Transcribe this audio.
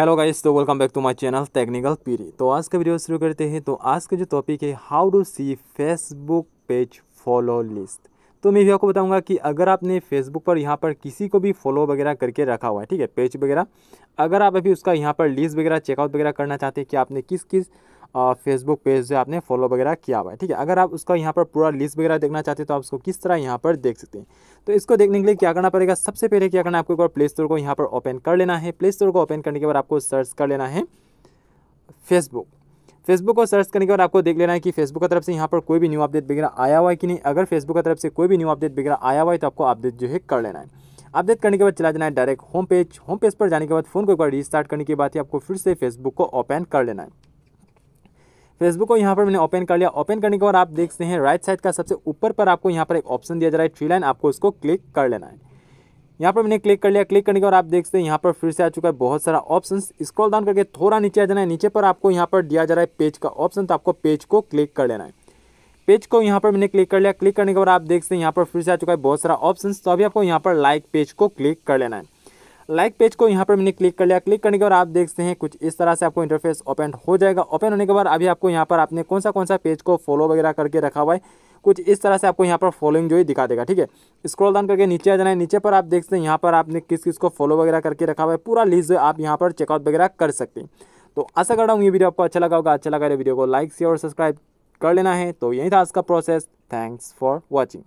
hello guys तो welcome back to my channel technical पीरी तो आज का वीडियो शुरू करते हैं तो आज का जो टॉपिक है how to see Facebook page follow list तो मैं भी आपको बताऊंगा कि अगर आपने फेसबुक पर यहाँ पर किसी को भी फॉलो वगैरह करके रखा हुआ है ठीक है पेज वगैरह अगर आप अभी उसका यहाँ पर लिस्ट वगैरह चेकआउट वगैरह करना चाहते हैं कि आपने किस किस फेसबुक पेज से आपने फॉलो वगैरह किया हुआ है ठीक है अगर आप उसका यहाँ पर पूरा लिस्ट वगैरह देखना चाहते हैं तो आप उसको किस तरह यहाँ पर देख सकते हैं तो इसको देखने के लिए क्या करना पड़ेगा सबसे पहले क्या करना है आपको एक बार प्ले स्टोर को यहाँ पर ओपन कर लेना है प्ले स्टोर को ओपन करने के बाद आपको सर्च कर लेना है फेसबुक फेसबुक को सर्च करने के बाद आपको देख लेना है कि फेसबुक की तरफ से यहाँ पर कोई भी न्यू अपडेट वगैरह आया हुआ है कि नहीं अगर फेसबुक की तरफ से कोई भी न्यू अपडेट वगैरह आया हुआ है तो आपको अपडेट जो है कर लेना है अपडेट करने के बाद चला जाना है direct home page home page पर जाने के बाद फ़ोन को एक बार रिस्टार्ट करने के बाद ही आपको फिर से फेसबुक को ओपन कर लेना है फेसबुक को यहाँ पर मैंने ओपन कर लिया ओपन करने के बाद आप देखते हैं राइट साइड का सबसे ऊपर पर आपको यहाँ पर एक ऑप्शन दिया जा रहा है थ्री लाइन आपको इसको क्लिक कर लेना है यहाँ पर मैंने क्लिक कर लिया क्लिक करने के बाद आप देखते हैं यहाँ पर फिर से आ चुका है बहुत सारा ऑप्शन स्क्रॉल डाउन करके थोड़ा नीचे आ जाना है नीचे पर आपको यहाँ पर दिया जा रहा है पेज का ऑप्शन तो आपको पेज को क्लिक कर लेना है पेज को यहाँ पर मैंने क्लिक कर लिया क्लिक करने के बाद आप देखते हैं यहाँ पर फिर से आ चुका है बहुत सारा ऑप्शन तो अभी आपको यहाँ पर लाइक पेज को क्लिक कर लेना है लाइक पेज को यहाँ पर मैंने क्लिक कर लिया क्लिक करने के बाद आप देखते हैं कुछ इस तरह से आपको इंटरफेस ओपन हो जाएगा ओपन होने के बाद अभी आपको यहाँ पर आपने कौन सा कौन सा पेज को फॉलो वगैरह करके रखा हुआ है कुछ इस तरह से आपको यहाँ पर फॉलोइंग जो है दिखा देगा ठीक है स्क्रॉल डाउन करके नीचे आ जाना है नीचे पर आप देखते हैं यहाँ पर आपने किस किस को फॉलो वगैरह करके रखा हुआ है पूरा लिस्ट आप यहाँ पर चेकआउट वगैरह कर सकते हैं तो आशा कर रहा हूँ ये वीडियो आपको अच्छा लगा होगा अच्छा लगा वीडियो को लाइक शेयर और सब्सक्राइब कर लेना है तो यही था आज का प्रोसेस थैंक्स फॉर वॉचिंग